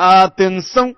A atenção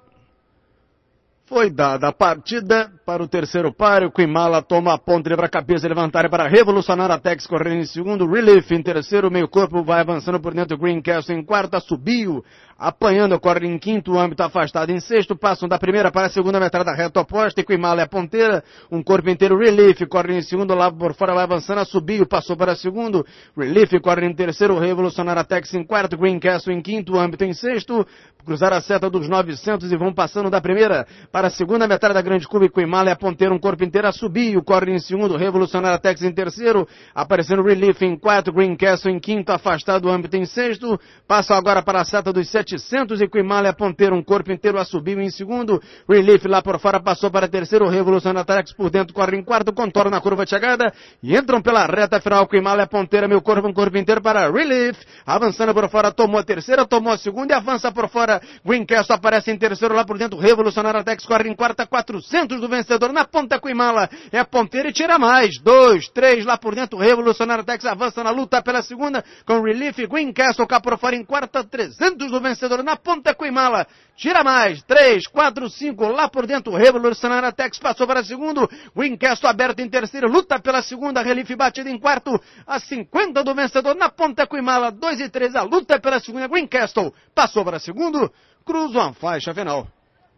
foi dada a partida para o terceiro par. O Quimala toma a ponta, livra a cabeça, levantar para revolucionar a Tex correndo em segundo. Relief em terceiro, meio corpo vai avançando por dentro. Greencastle em quarta, subiu apanhando corre em quinto, âmbito tá afastado em sexto, passam da primeira para a segunda metade da reta oposta, e com é a ponteira, um corpo inteiro, Relief, corre em segundo, lá por fora vai avançando, subiu, passou para segundo, Relief corre em terceiro, Revolucionário Atex em quarto, Greencastle em quinto, âmbito em sexto, cruzar a seta dos 900 e vão passando da primeira para a segunda metade da grande curva, e com é a ponteira, um corpo inteiro subiu corre em segundo, Revolucionário Atex em terceiro, aparecendo Relief em quarto, Greencastle em quinto, afastado, âmbito em sexto, passam agora para a seta dos 700 700 e Quimala é Ponteiro, um corpo inteiro a subir em segundo. Relief lá por fora passou para terceiro. Revolucionário Atarex por dentro, corre em quarto, contorna a curva de chegada e entram pela reta final Quimala é Ponteiro, meu corpo, um corpo inteiro para Relief. Avançando por fora, tomou a terceira, tomou a segunda e avança por fora. Greencast aparece em terceiro lá por dentro. Revolucionário Atarex corre em quarta, 400 do vencedor na ponta Quimala É ponteiro e tira mais. Dois, três lá por dentro. Revolucionário Atarex avança na luta pela segunda com Relief. Greencast cá por fora em quarta, 300 do vencedor vencedor na ponta Coimala. Tira mais. 3, 4, 5. Lá por dentro. Revolucionário Atex passou para segundo. Wincasto aberto em terceiro. Luta pela segunda. Relief batido em quarto. A 50 do vencedor na ponta Coimala. 2 e 3. A luta pela segunda. Wincasto passou para segundo. Cruzam a faixa final.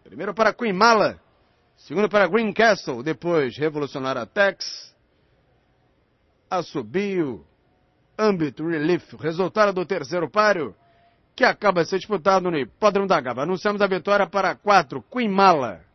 Primeiro para Coimala. Segundo para Greencastle. Depois Revolucionário Atex. Assobio. Âmbito Relief. Resultado do terceiro páreo que acaba de ser disputado no Hipódromo da Gaba. Anunciamos a vitória para 4, Mala.